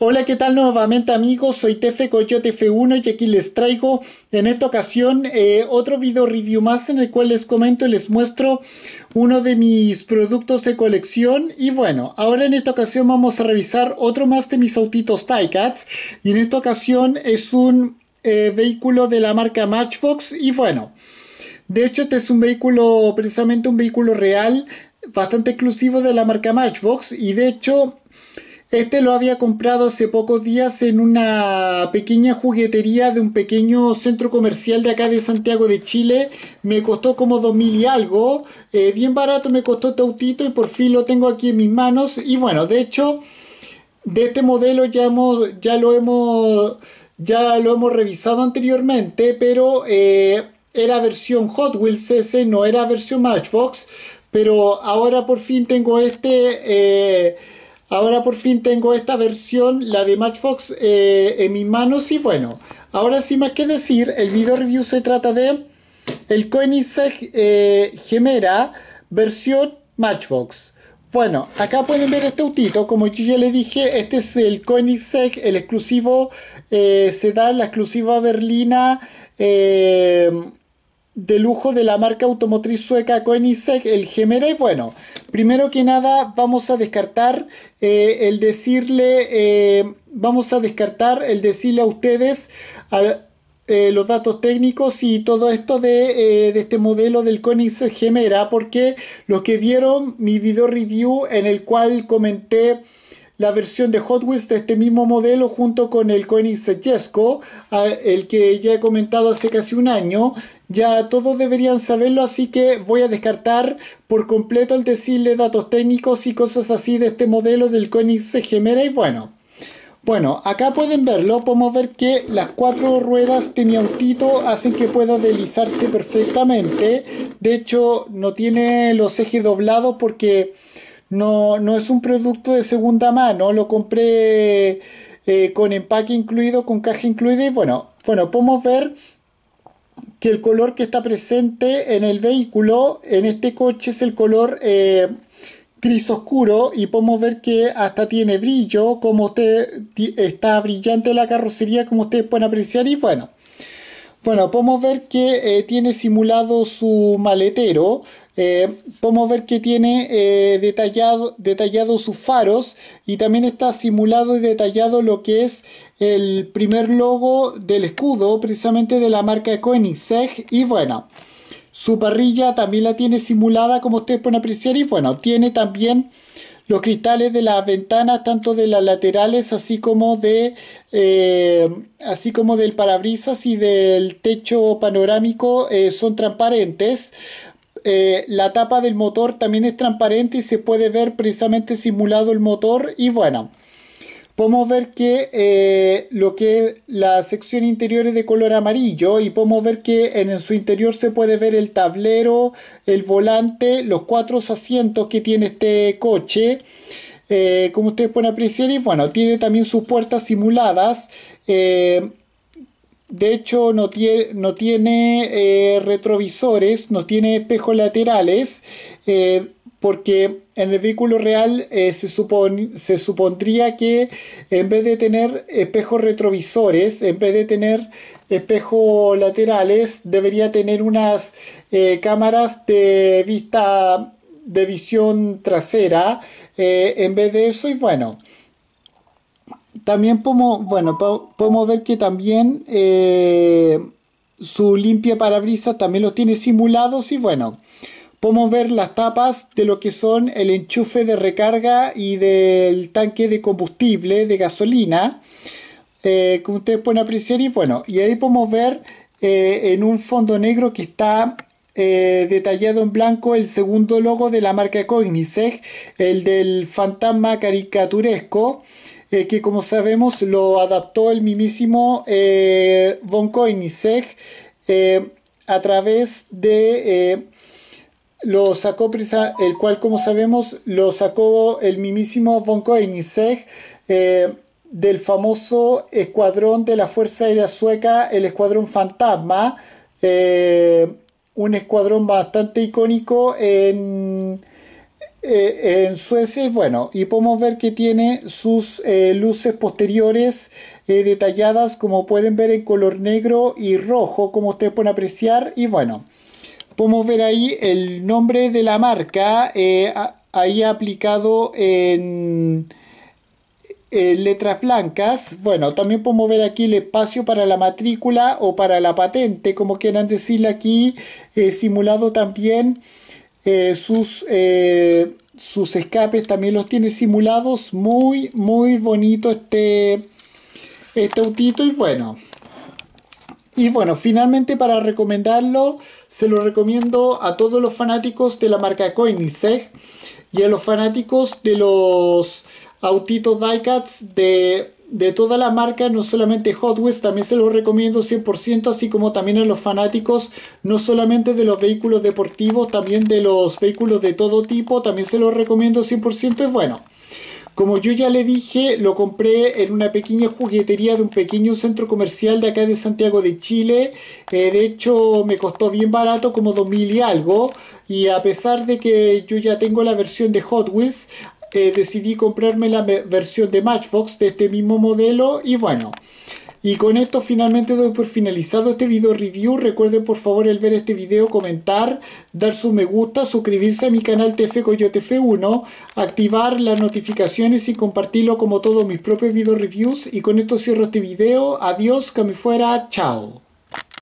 Hola, ¿qué tal nuevamente amigos? Soy Tefe Coyote F1 y aquí les traigo en esta ocasión eh, otro video review más en el cual les comento y les muestro uno de mis productos de colección y bueno, ahora en esta ocasión vamos a revisar otro más de mis autitos Ticats y en esta ocasión es un eh, vehículo de la marca Matchbox y bueno, de hecho este es un vehículo, precisamente un vehículo real bastante exclusivo de la marca Matchbox y de hecho... Este lo había comprado hace pocos días en una pequeña juguetería de un pequeño centro comercial de acá de Santiago de Chile. Me costó como 2000 y algo. Eh, bien barato me costó Tautito este y por fin lo tengo aquí en mis manos. Y bueno, de hecho, de este modelo ya, ya, lo, hemos, ya lo hemos revisado anteriormente, pero eh, era versión Hot Wheels ese, no era versión Matchbox. Pero ahora por fin tengo este... Eh, Ahora por fin tengo esta versión, la de Matchbox, eh, en mis manos y bueno, ahora sin más que decir, el video review se trata de el Koenigsegg eh, Gemera versión Matchbox. Bueno, acá pueden ver este autito, como yo ya le dije, este es el Koenigsegg, el exclusivo eh, Se da la exclusiva berlina de lujo de la marca automotriz sueca Koenigsegg, el Gemera, y bueno, Primero que nada, vamos a descartar eh, el decirle, eh, vamos a descartar el decirle a ustedes eh, los datos técnicos y todo esto de, este modelo del Koenigsegg Gemera, porque los que vieron mi video review en el cual comenté la versión de Hot Wheels de este mismo modelo junto con el Koenigsegg Jesko. el que ya he comentado hace casi un año. Ya todos deberían saberlo, así que voy a descartar por completo el decirle datos técnicos y cosas así de este modelo del Koenigsegg Gemera y bueno. Bueno, acá pueden verlo, podemos ver que las cuatro ruedas de mi autito hacen que pueda deslizarse perfectamente. De hecho, no tiene los ejes doblados porque no, no es un producto de segunda mano, lo compré eh, con empaque incluido, con caja incluida y bueno, podemos ver que el color que está presente en el vehículo, en este coche, es el color eh, gris oscuro y podemos ver que hasta tiene brillo, como usted está brillante la carrocería, como ustedes pueden apreciar y bueno. Bueno, podemos ver que eh, tiene simulado su maletero, eh, podemos ver que tiene eh, detallados detallado, detallado sus faros y también está simulado y detallado lo que es el primer logo del escudo, precisamente de la marca Koenigsegg. Y bueno, su parrilla también la tiene simulada, como ustedes pueden apreciar. Y bueno, tiene también los cristales de las ventanas, tanto de las laterales, así como de eh, así como del parabrisas y del techo panorámico, son transparentes. Eh, la tapa del motor también es transparente y se puede ver precisamente simulado el motor y bueno podemos ver que eh, lo que la sección interior es de color amarillo y podemos ver que en, su interior se puede ver el tablero, el volante, los cuatro asientos que tiene este coche. Eh, como ustedes pueden apreciar, y bueno, tiene también sus puertas simuladas. Eh, de hecho, no, no tiene eh, retrovisores, no tiene espejos laterales, eh, porque en el vehículo real eh, se, se supondría que en vez de tener espejos retrovisores, en vez de tener espejos laterales, debería tener unas cámaras de vista de visión trasera en vez de eso y bueno también podemos, bueno, podemos ver que también eh, su limpia parabrisas también los tiene simulados y bueno, podemos ver las tapas de lo que son el enchufe de recarga y del tanque de combustible de gasolina, eh, como ustedes pueden apreciar y bueno, y ahí podemos ver eh, en un fondo negro que está detallado en blanco el segundo logo de la marca Koenigsegg, el del fantasma caricaturesco. Eh, que como sabemos lo adaptó el mismísimo eh, Von Koenigsegg eh, a través de... lo sacó prisa, el cual como sabemos lo sacó el mismísimo Von Koenigsegg del famoso escuadrón de la Fuerza Aérea Sueca, el Escuadrón Fantasma, un escuadrón bastante icónico en eh, en Suecia y bueno, y podemos ver que tiene sus eh, luces posteriores eh, detalladas como pueden ver en color negro y rojo como ustedes pueden apreciar y bueno, podemos ver ahí el nombre de la marca ahí aplicado en, en letras blancas, bueno, también podemos ver aquí el espacio para la matrícula o para la patente, como quieran decirle aquí, simulado también eh, sus, eh, sus escapes también los tiene simulados. Muy, muy bonito este, este, autito y bueno. Y bueno, finalmente para recomendarlo, se lo recomiendo a todos los fanáticos de la marca Koenigsegg y a los fanáticos de los autitos diecats de de toda la marca, no solamente Hot Wheels, también se los recomiendo 100%, así como también a los fanáticos, no solamente de los vehículos deportivos, también de los vehículos de todo tipo, también se los recomiendo 100%, es bueno. Como yo ya le dije, lo compré en una pequeña juguetería de un pequeño centro comercial de acá de Santiago de Chile. Eh, de hecho, me costó bien barato, como 2000 y algo. Y a pesar de que yo ya tengo la versión de Hot Wheels, decidí comprarme la versión de Matchbox de este mismo modelo y bueno. Y con esto finalmente doy por finalizado este video review. Recuerden por favor el ver este video, comentar, dar su me gusta, suscribirse a mi canal TF Coyote 1 activar las notificaciones y compartirlo como todos mis propios video reviews. Y con esto cierro este video. Adiós, que me fuera. Chao.